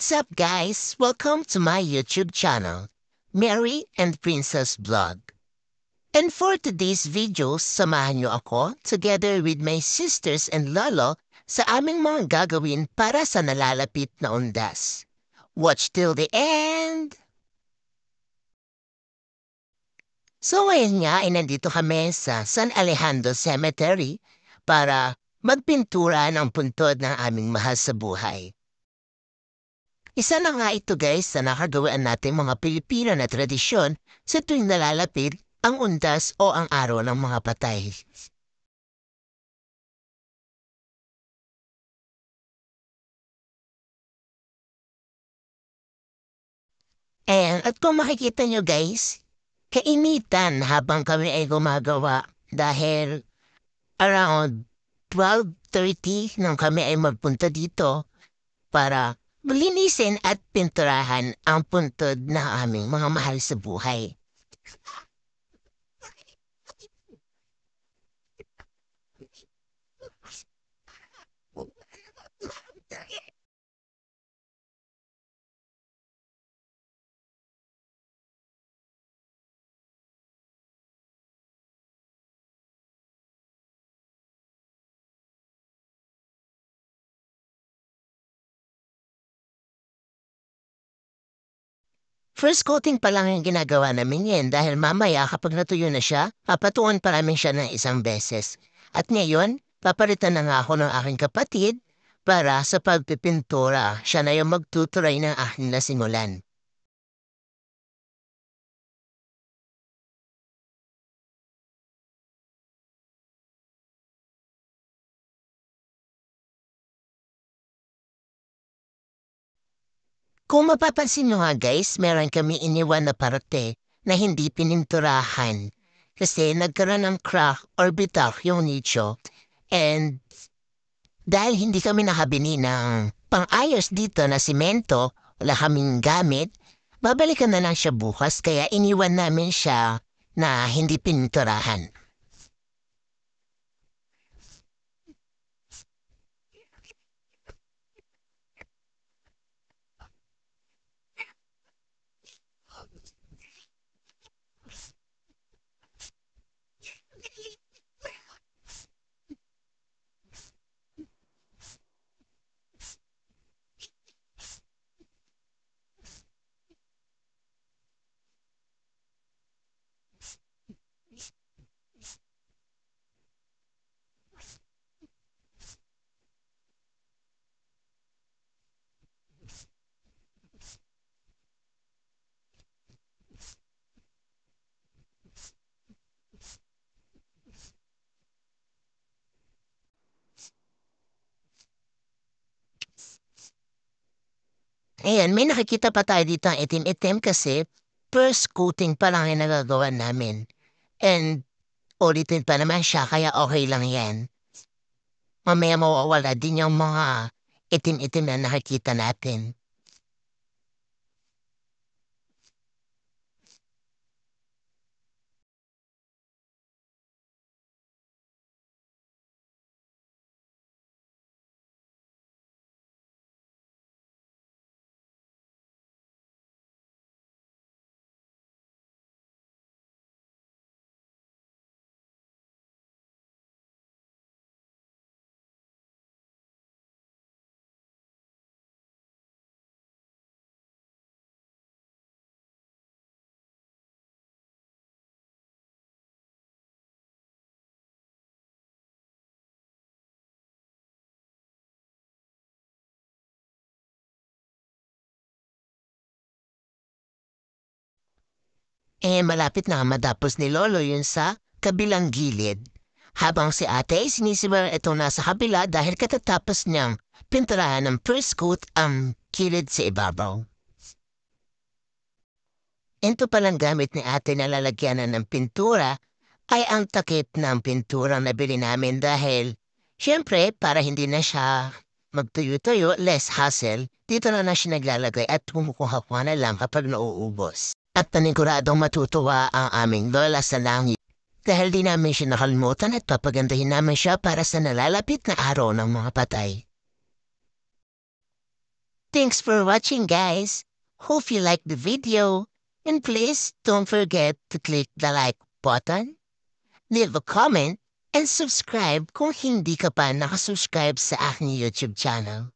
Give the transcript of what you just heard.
What's up guys? Welcome to my YouTube channel, Mary and Princess Vlog. And for today's video, samahan niyo ako together with my sisters and lolo sa aming mga gagawin para sa nalalapit na undas. Watch till the end! So ngayon nga ay nandito kami sa San Alejandro Cemetery para magpintura ng puntod ng aming mahal sa buhay. Isa na nga ito guys sa nakagawaan natin mga Pilipino na tradisyon sa tuwing nalalapit ang undas o ang araw ng mga patay. And, at kung makikita nyo guys, kainitan habang kami ay gumagawa dahil around 12.30 nang kami ay magpunta dito para linisin at pinturahan ang puntod na aming mga mahal sa buhay. First coating pa lang ang ginagawa namin yan dahil mamaya kapag natuyo na siya, papatuan pa namin siya ng isang beses. At ngayon, papalitan na nga ako ng aking kapatid para sa pagpipintura siya na yung magtuturay ng aking lasimulan. Kung mapapansin nyo nga guys, meron kami iniwan na parte na hindi pininturahan kasi nagkaroon ng crack or bitak yung nicho and dahil hindi kami nakabini ng pangayos dito na simento, wala kaming gamit, babalikan na lang siya bukas kaya iniwan namin siya na hindi pinturahan. Ayan, may nakikita pa tayo dito ang itim-itim kasi first coating pa lang yung nagagawa namin. And ulitin pa naman siya kaya okay lang yan. Mamaya mawawala din yung mga itim-itim na nakikita natin. Eh malapit na matapos ni Lolo yun sa kabilang gilid. Habang si ate ay sinisibar itong nasa kabila dahil katatapos niyang pinturahan ng first coat ang kilid sa ibabaw. Ito palang gamit ni ate na lalagyanan ng pintura ay ang takip ng pinturang nabili namin dahil syempre para hindi na siya magtuyo-tuyo, less hassle, dito na na siya naglalagay at kumukuha-kuha na lang kapag nauubos. At paniguradong matutuwa ang aming lola sa langit dahil di namin siya nakalimutan at papagandahin namin siya para sa nalalapit na araw ng mga patay. Thanks for watching guys. Hope you like the video. And please don't forget to click the like button, leave a comment, and subscribe kung hindi ka pa nakasubscribe sa aking YouTube channel.